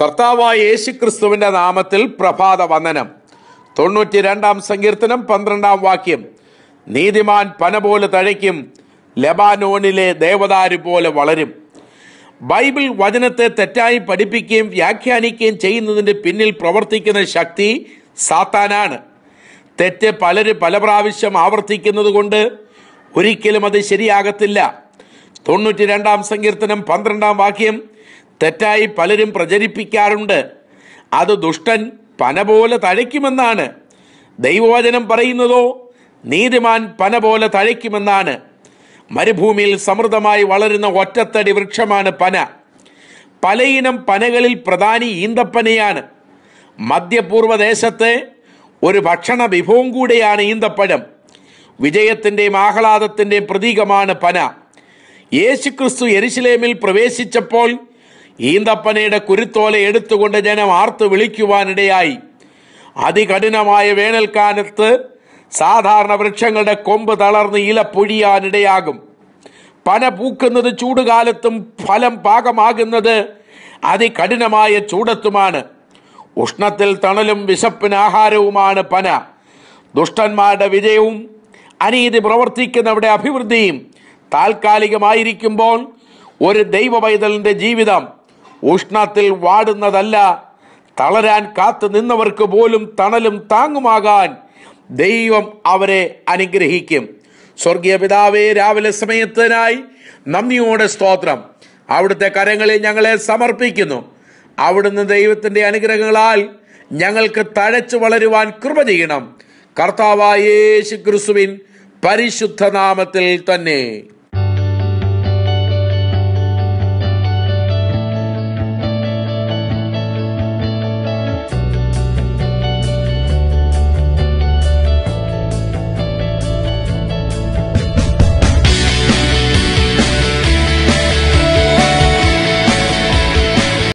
കർത്താവായ യേശു ക്രിസ്തുവിൻ്റെ നാമത്തിൽ പ്രഭാത വന്ദനം തൊണ്ണൂറ്റി രണ്ടാം സങ്കീർത്തനം പന്ത്രണ്ടാം വാക്യം നീതിമാൻ പന പോലെ തഴയ്ക്കും ലബാനോണിലെ ദേവദാരു പോലെ വളരും ബൈബിൾ വചനത്തെ തെറ്റായി പഠിപ്പിക്കുകയും വ്യാഖ്യാനിക്കുകയും ചെയ്യുന്നതിൻ്റെ പിന്നിൽ പ്രവർത്തിക്കുന്ന ശക്തി സാത്താനാണ് തെറ്റ് പലരും പല പ്രാവശ്യം ആവർത്തിക്കുന്നത് കൊണ്ട് ഒരിക്കലും അത് ശരിയാകത്തില്ല തൊണ്ണൂറ്റി രണ്ടാം സങ്കീർത്തനം പന്ത്രണ്ടാം വാക്യം തെറ്റായി പലരും പ്രചരിപ്പിക്കാറുണ്ട് അത് ദുഷ്ടൻ പന പോലെ തഴയ്ക്കുമെന്നാണ് ദൈവവചനം പറയുന്നതോ നീതിമാൻ പന പോലെ തഴയ്ക്കുമെന്നാണ് മരുഭൂമിയിൽ സമൃദ്ധമായി വളരുന്ന ഒറ്റത്തടി വൃക്ഷമാണ് പന പലയിനം പനകളിൽ പ്രധാനി ഈന്തപ്പനയാണ് മധ്യപൂർവ്വദേശത്തെ ഒരു ഭക്ഷണ വിഭവം കൂടെയാണ് ഈന്തപ്പഴം വിജയത്തിൻ്റെയും ആഹ്ലാദത്തിൻ്റെയും പ്രതീകമാണ് പന യേശുക്രിസ്തു എരിശിലേമിൽ പ്രവേശിച്ചപ്പോൾ ഈന്തപ്പനയുടെ കുരുത്തോല എടുത്തുകൊണ്ട് ജനം ആർത്തു വിളിക്കുവാനിടയായി അതികഠിനമായ വേനൽക്കാലത്ത് സാധാരണ വൃക്ഷങ്ങളുടെ കൊമ്പ് തളർന്ന് ഇല പൊഴിയാനിടയാകും പന പൂക്കുന്നത് ചൂടുകാലത്തും ഫലം പാകമാകുന്നത് അതികഠിനമായ ചൂടത്തുമാണ് ഉഷ്ണത്തിൽ തണലും വിശപ്പിന് ആഹാരവുമാണ് പന ദുഷ്ടന്മാരുടെ വിജയവും അനീതി പ്രവർത്തിക്കുന്നവരുടെ അഭിവൃദ്ധിയും താൽക്കാലികമായിരിക്കുമ്പോൾ ഒരു ദൈവ പൈതലിൻ്റെ ജീവിതം ഉഷ്ണത്തിൽ വാടുന്നതല്ല തളരാൻ കാത്തു നിന്നവർക്ക് പോലും തണലും താങ്ങുമാകാൻ ദൈവം അവരെ അനുഗ്രഹിക്കും സ്വർഗീയ പിതാവേ രാവിലെ സമയത്തിനായി നന്ദിയോടെ സ്തോത്രം അവിടുത്തെ കരങ്ങളിൽ ഞങ്ങളെ സമർപ്പിക്കുന്നു അവിടുന്ന് ദൈവത്തിൻ്റെ അനുഗ്രഹങ്ങളാൽ ഞങ്ങൾക്ക് തഴച്ചു വളരുവാൻ കൃപ ചെയ്യണം കർത്താവായ യേശു ക്രിസ്തുവിൻ പരിശുദ്ധ നാമത്തിൽ തന്നെ